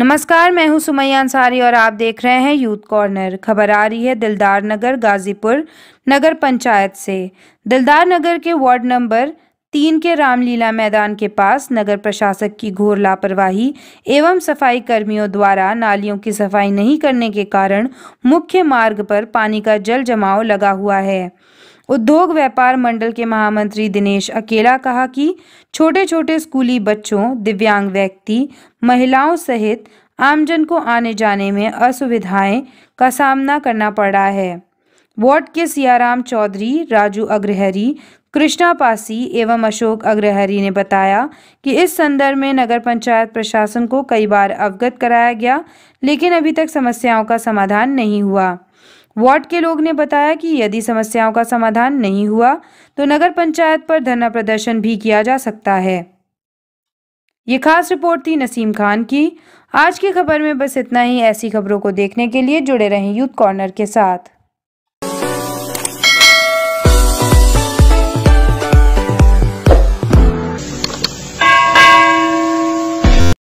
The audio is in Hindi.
नमस्कार मैं हूं सुमैया अंसारी और आप देख रहे हैं यूथ कॉर्नर खबर आ रही है दिलदार नगर गाजीपुर नगर पंचायत से दिलदार नगर के वार्ड नंबर तीन के रामलीला मैदान के पास नगर प्रशासक की घोर लापरवाही एवं सफाई कर्मियों द्वारा नालियों की सफाई नहीं करने के कारण मुख्य मार्ग पर पानी का जल जमाव लगा हुआ है उद्योग व्यापार मंडल के महामंत्री दिनेश अकेला कहा कि छोटे छोटे स्कूली बच्चों दिव्यांग व्यक्ति महिलाओं सहित आमजन को आने जाने में असुविधाएं का सामना करना पड़ रहा है वार्ड के सियाराम चौधरी राजू अग्रहरी कृष्णा पासी एवं अशोक अग्रहरी ने बताया कि इस संदर्भ में नगर पंचायत प्रशासन को कई बार अवगत कराया गया लेकिन अभी तक समस्याओं का समाधान नहीं हुआ वार्ड के लोग ने बताया कि यदि समस्याओं का समाधान नहीं हुआ तो नगर पंचायत पर धरना प्रदर्शन भी किया जा सकता है ये खास रिपोर्ट थी नसीम खान की आज की खबर में बस इतना ही ऐसी खबरों को देखने के लिए जुड़े रहें यूथ कॉर्नर के साथ